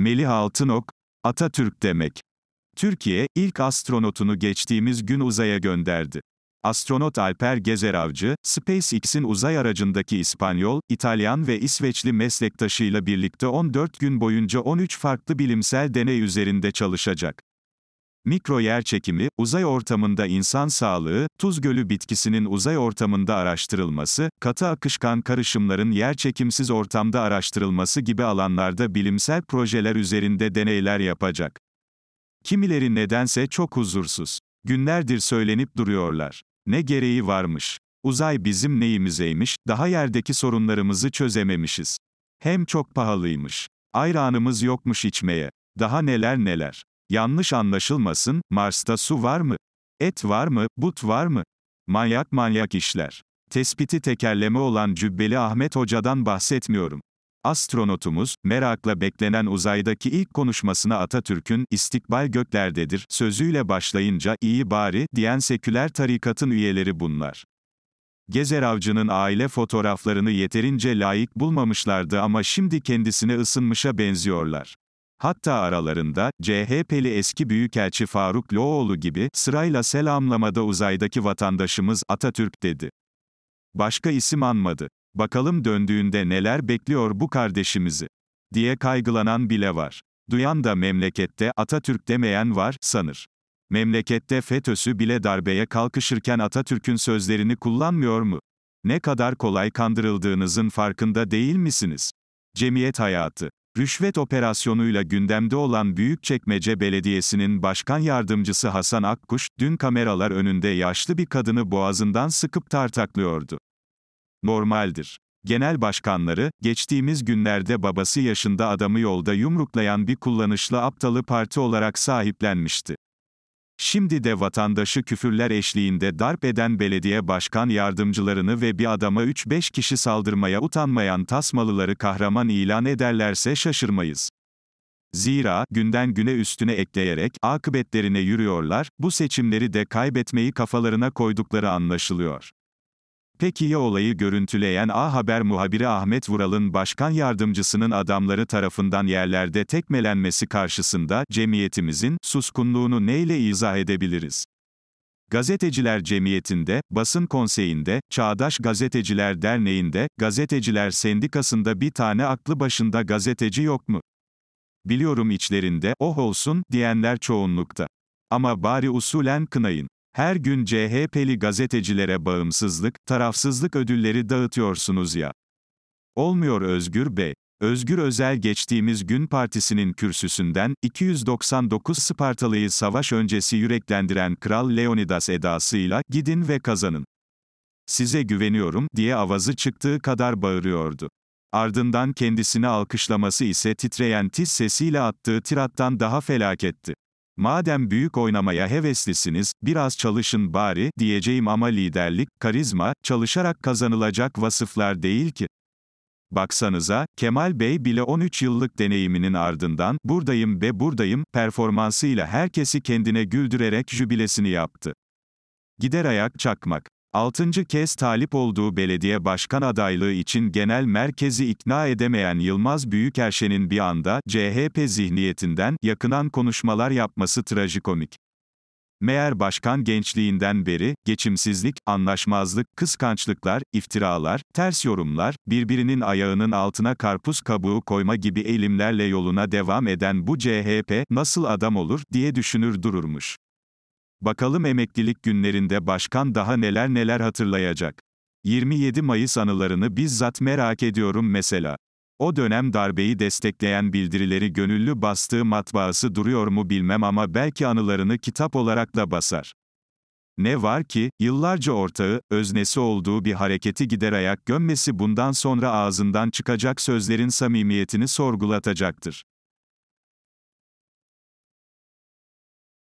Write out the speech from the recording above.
Melih Altınok, Atatürk demek. Türkiye, ilk astronotunu geçtiğimiz gün uzaya gönderdi. Astronot Alper Gezeravcı, Avcı, SpaceX'in uzay aracındaki İspanyol, İtalyan ve İsveçli meslektaşıyla birlikte 14 gün boyunca 13 farklı bilimsel deney üzerinde çalışacak. Mikro yer çekimi, uzay ortamında insan sağlığı, tuz gölü bitkisinin uzay ortamında araştırılması, katı akışkan karışımların yerçekimsiz ortamda araştırılması gibi alanlarda bilimsel projeler üzerinde deneyler yapacak. Kimileri nedense çok huzursuz. Günlerdir söylenip duruyorlar. Ne gereği varmış? Uzay bizim neyimizeymiş, daha yerdeki sorunlarımızı çözememişiz. Hem çok pahalıymış. Ayranımız yokmuş içmeye. Daha neler neler. Yanlış anlaşılmasın, Mars'ta su var mı? Et var mı, but var mı? Manyak manyak işler. Tespiti tekerleme olan Cübbeli Ahmet Hoca'dan bahsetmiyorum. Astronotumuz, merakla beklenen uzaydaki ilk konuşmasına Atatürk'ün istikbal göklerdedir sözüyle başlayınca iyi bari diyen seküler tarikatın üyeleri bunlar. Gezer Avcı'nın aile fotoğraflarını yeterince layık bulmamışlardı ama şimdi kendisine ısınmışa benziyorlar. Hatta aralarında, CHP'li eski Büyükelçi Faruk Loğlu gibi, sırayla selamlamada uzaydaki vatandaşımız Atatürk dedi. Başka isim anmadı. Bakalım döndüğünde neler bekliyor bu kardeşimizi, diye kaygılanan bile var. Duyan da memlekette Atatürk demeyen var, sanır. Memlekette FETÖ'sü bile darbeye kalkışırken Atatürk'ün sözlerini kullanmıyor mu? Ne kadar kolay kandırıldığınızın farkında değil misiniz? Cemiyet hayatı Rüşvet operasyonuyla gündemde olan Büyükçekmece Belediyesi'nin başkan yardımcısı Hasan Akkuş, dün kameralar önünde yaşlı bir kadını boğazından sıkıp tartaklıyordu. Normaldir. Genel başkanları, geçtiğimiz günlerde babası yaşında adamı yolda yumruklayan bir kullanışlı aptalı parti olarak sahiplenmişti. Şimdi de vatandaşı küfürler eşliğinde darp eden belediye başkan yardımcılarını ve bir adama 3-5 kişi saldırmaya utanmayan tasmalıları kahraman ilan ederlerse şaşırmayız. Zira, günden güne üstüne ekleyerek, akıbetlerine yürüyorlar, bu seçimleri de kaybetmeyi kafalarına koydukları anlaşılıyor. Peki ya olayı görüntüleyen A Haber muhabiri Ahmet Vural'ın başkan yardımcısının adamları tarafından yerlerde tekmelenmesi karşısında cemiyetimizin suskunluğunu neyle izah edebiliriz? Gazeteciler Cemiyeti'nde, Basın Konseyi'nde, Çağdaş Gazeteciler Derneği'nde, Gazeteciler Sendikası'nda bir tane aklı başında gazeteci yok mu? Biliyorum içlerinde, oh olsun, diyenler çoğunlukta. Ama bari usulen kınayın. Her gün CHP'li gazetecilere bağımsızlık, tarafsızlık ödülleri dağıtıyorsunuz ya. Olmuyor Özgür Bey. Özgür Özel geçtiğimiz gün partisinin kürsüsünden 299 Spartalıyı savaş öncesi yüreklendiren Kral Leonidas edasıyla gidin ve kazanın. Size güveniyorum diye avazı çıktığı kadar bağırıyordu. Ardından kendisini alkışlaması ise titreyen tiz sesiyle attığı tirattan daha felaketti. Madem büyük oynamaya heveslisiniz, biraz çalışın bari, diyeceğim ama liderlik, karizma, çalışarak kazanılacak vasıflar değil ki. Baksanıza, Kemal Bey bile 13 yıllık deneyiminin ardından, buradayım be buradayım, performansıyla herkesi kendine güldürerek jübilesini yaptı. Gider ayak çakmak. Altıncı kez talip olduğu belediye başkan adaylığı için genel merkezi ikna edemeyen Yılmaz Büyükerşen'in bir anda CHP zihniyetinden yakınan konuşmalar yapması trajikomik. Meğer başkan gençliğinden beri, geçimsizlik, anlaşmazlık, kıskançlıklar, iftiralar, ters yorumlar, birbirinin ayağının altına karpuz kabuğu koyma gibi elimlerle yoluna devam eden bu CHP, nasıl adam olur, diye düşünür dururmuş. Bakalım emeklilik günlerinde başkan daha neler neler hatırlayacak. 27 Mayıs anılarını bizzat merak ediyorum mesela. O dönem darbeyi destekleyen bildirileri gönüllü bastığı matbaası duruyor mu bilmem ama belki anılarını kitap olarak da basar. Ne var ki, yıllarca ortağı, öznesi olduğu bir hareketi gider ayak gömmesi bundan sonra ağzından çıkacak sözlerin samimiyetini sorgulatacaktır.